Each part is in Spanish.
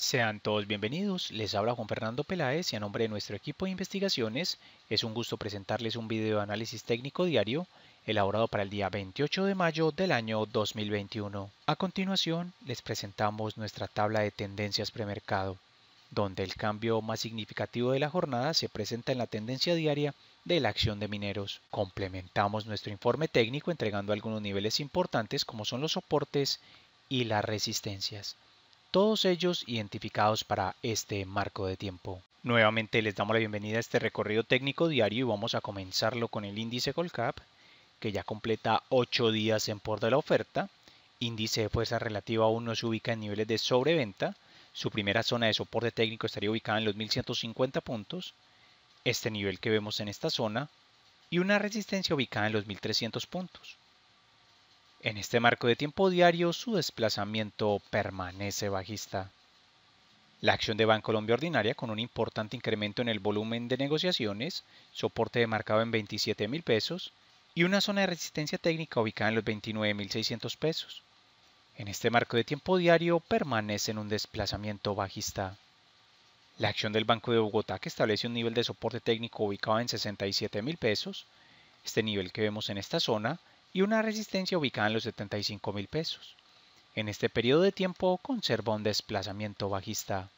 Sean todos bienvenidos, les habla Juan Fernando Peláez y a nombre de nuestro equipo de investigaciones es un gusto presentarles un video de análisis técnico diario elaborado para el día 28 de mayo del año 2021. A continuación les presentamos nuestra tabla de tendencias premercado, donde el cambio más significativo de la jornada se presenta en la tendencia diaria de la acción de mineros. Complementamos nuestro informe técnico entregando algunos niveles importantes como son los soportes y las resistencias todos ellos identificados para este marco de tiempo. Nuevamente les damos la bienvenida a este recorrido técnico diario y vamos a comenzarlo con el índice Colcap, que ya completa 8 días en por de la oferta. Índice de fuerza relativa no se ubica en niveles de sobreventa. Su primera zona de soporte técnico estaría ubicada en los 1150 puntos, este nivel que vemos en esta zona, y una resistencia ubicada en los 1300 puntos. En este marco de tiempo diario, su desplazamiento permanece bajista. La acción de Bancolombia ordinaria, con un importante incremento en el volumen de negociaciones, soporte demarcado en 27 mil pesos y una zona de resistencia técnica ubicada en los 29.600 pesos. En este marco de tiempo diario permanece en un desplazamiento bajista. La acción del Banco de Bogotá, que establece un nivel de soporte técnico ubicado en 67 mil pesos, este nivel que vemos en esta zona y una resistencia ubicada en los 75 mil pesos. En este periodo de tiempo conserva un desplazamiento bajista.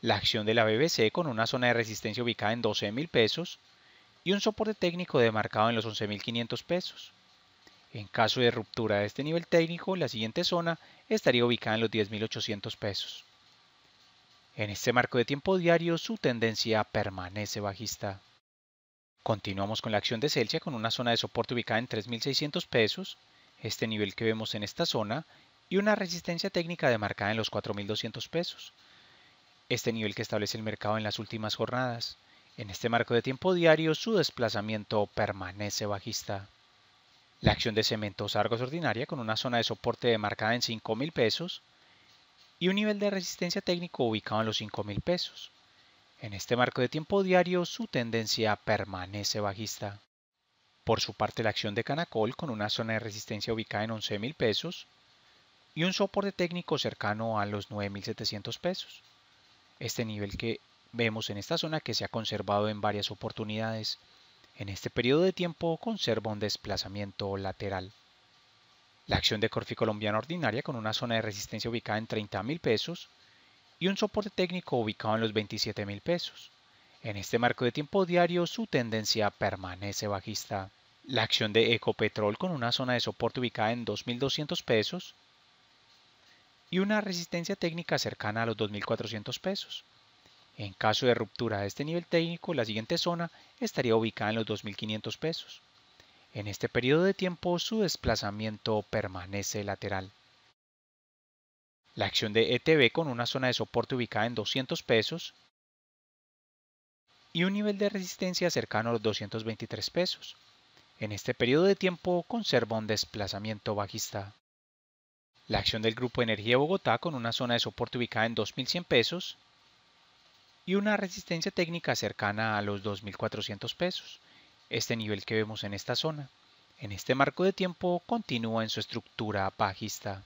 La acción de la BBC con una zona de resistencia ubicada en 12 mil pesos y un soporte técnico demarcado en los $11,500 pesos. En caso de ruptura de este nivel técnico, la siguiente zona estaría ubicada en los 10.800 pesos. En este marco de tiempo diario, su tendencia permanece bajista. Continuamos con la acción de Celsius con una zona de soporte ubicada en 3.600 pesos, este nivel que vemos en esta zona, y una resistencia técnica demarcada en los 4.200 pesos, este nivel que establece el mercado en las últimas jornadas. En este marco de tiempo diario, su desplazamiento permanece bajista. La acción de cementos Argos ordinaria con una zona de soporte demarcada en 5.000 pesos y un nivel de resistencia técnico ubicado en los 5.000 pesos. En este marco de tiempo diario su tendencia permanece bajista. Por su parte la acción de Canacol con una zona de resistencia ubicada en 11,000 pesos y un soporte técnico cercano a los 9.700 pesos. Este nivel que vemos en esta zona que se ha conservado en varias oportunidades. En este periodo de tiempo conserva un desplazamiento lateral. La acción de Corfi Colombiana Ordinaria con una zona de resistencia ubicada en 30,000 pesos y un soporte técnico ubicado en los 27 mil pesos. En este marco de tiempo diario su tendencia permanece bajista. La acción de Ecopetrol con una zona de soporte ubicada en 2.200 pesos y una resistencia técnica cercana a los 2.400 pesos. En caso de ruptura de este nivel técnico, la siguiente zona estaría ubicada en los 2.500 pesos. En este periodo de tiempo su desplazamiento permanece lateral la acción de ETB con una zona de soporte ubicada en 200 pesos y un nivel de resistencia cercano a los 223 pesos. En este periodo de tiempo conserva un desplazamiento bajista. La acción del Grupo Energía Bogotá con una zona de soporte ubicada en 2.100 pesos y una resistencia técnica cercana a los 2.400 pesos, este nivel que vemos en esta zona. En este marco de tiempo continúa en su estructura bajista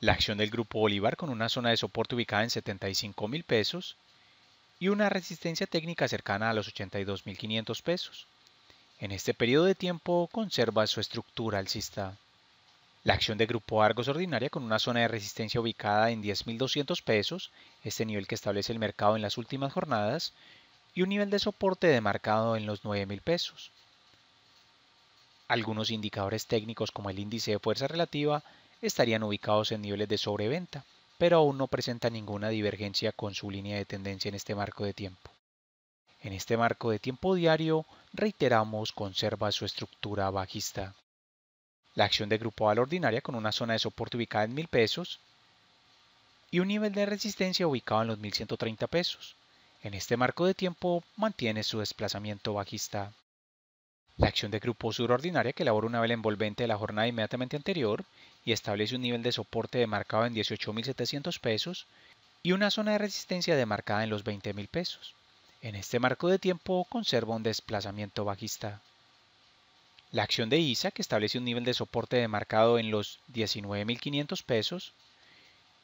la acción del Grupo Bolívar con una zona de soporte ubicada en 75 mil pesos y una resistencia técnica cercana a los 82 pesos. En este periodo de tiempo conserva su estructura alcista. La acción de Grupo Argos ordinaria con una zona de resistencia ubicada en 10.200 pesos, este nivel que establece el mercado en las últimas jornadas, y un nivel de soporte demarcado en los 9.000 pesos. Algunos indicadores técnicos como el índice de fuerza relativa estarían ubicados en niveles de sobreventa, pero aún no presenta ninguna divergencia con su línea de tendencia en este marco de tiempo. En este marco de tiempo diario, reiteramos, conserva su estructura bajista. La acción de grupo al ordinaria con una zona de soporte ubicada en 1000 pesos y un nivel de resistencia ubicado en los 1130 pesos. En este marco de tiempo mantiene su desplazamiento bajista. La acción de grupo Ordinaria que elabora una vela envolvente de la jornada inmediatamente anterior y establece un nivel de soporte demarcado en 18.700 pesos y una zona de resistencia demarcada en los 20.000 pesos. En este marco de tiempo conserva un desplazamiento bajista. La acción de ISA, que establece un nivel de soporte demarcado en los 19.500 pesos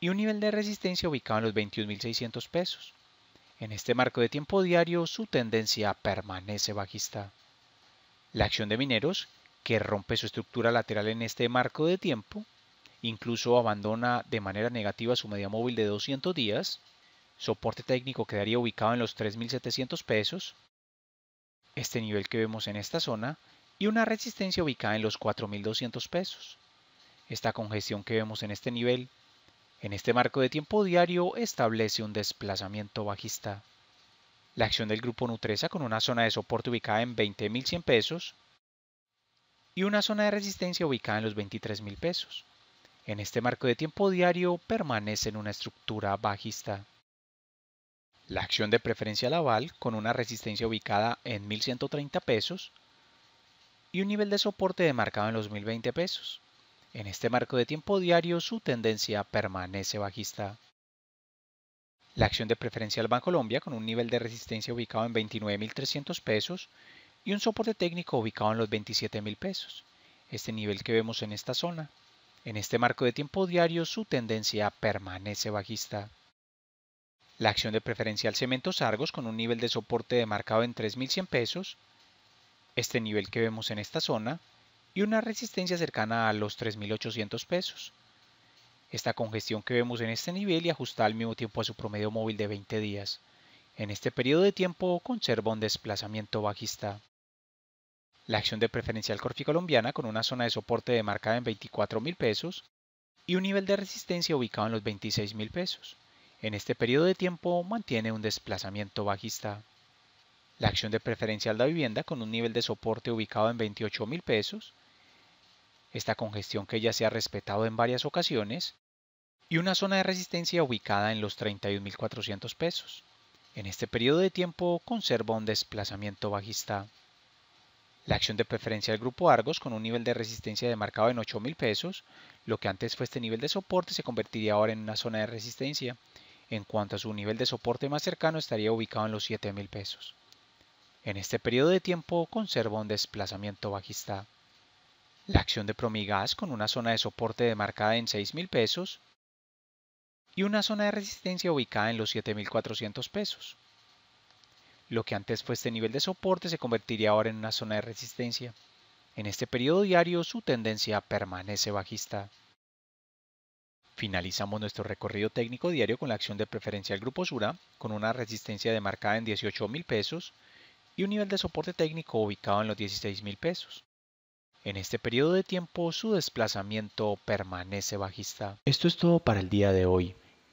y un nivel de resistencia ubicado en los 21.600 pesos. En este marco de tiempo diario su tendencia permanece bajista. La acción de mineros, que rompe su estructura lateral en este marco de tiempo, incluso abandona de manera negativa su media móvil de 200 días, soporte técnico quedaría ubicado en los 3.700 pesos, este nivel que vemos en esta zona, y una resistencia ubicada en los 4.200 pesos. Esta congestión que vemos en este nivel, en este marco de tiempo diario, establece un desplazamiento bajista. La acción del grupo Nutresa con una zona de soporte ubicada en 20.100 pesos, y una zona de resistencia ubicada en los 23 mil pesos. En este marco de tiempo diario permanece en una estructura bajista. La acción de preferencia Laval, con una resistencia ubicada en 1130 pesos y un nivel de soporte demarcado en los 1020 pesos. En este marco de tiempo diario su tendencia permanece bajista. La acción de preferencia al Banco Colombia con un nivel de resistencia ubicado en 29.300 pesos y un soporte técnico ubicado en los 27 mil pesos, este nivel que vemos en esta zona. En este marco de tiempo diario su tendencia permanece bajista. La acción de preferencial Cementos Argos con un nivel de soporte demarcado en 3.100 pesos, este nivel que vemos en esta zona, y una resistencia cercana a los 3.800 pesos. Esta congestión que vemos en este nivel y ajustada al mismo tiempo a su promedio móvil de 20 días. En este periodo de tiempo conserva un desplazamiento bajista la acción de preferencial corficolombiana con una zona de soporte demarcada en $24,000 pesos y un nivel de resistencia ubicado en los $26,000. pesos. En este periodo de tiempo mantiene un desplazamiento bajista. La acción de preferencial de vivienda con un nivel de soporte ubicado en 28 mil pesos, esta congestión que ya se ha respetado en varias ocasiones, y una zona de resistencia ubicada en los 31.400 pesos. En este periodo de tiempo conserva un desplazamiento bajista. La acción de preferencia del grupo Argos con un nivel de resistencia demarcado en 8.000 pesos, lo que antes fue este nivel de soporte se convertiría ahora en una zona de resistencia. En cuanto a su nivel de soporte más cercano estaría ubicado en los 7.000 pesos. En este periodo de tiempo conserva un desplazamiento bajista. La acción de Promigas con una zona de soporte demarcada en 6.000 pesos y una zona de resistencia ubicada en los 7.400 pesos. Lo que antes fue este nivel de soporte se convertiría ahora en una zona de resistencia. En este periodo diario su tendencia permanece bajista. Finalizamos nuestro recorrido técnico diario con la acción de preferencia del grupo Sura, con una resistencia demarcada en 18 pesos y un nivel de soporte técnico ubicado en los 16 pesos. En este periodo de tiempo su desplazamiento permanece bajista. Esto es todo para el día de hoy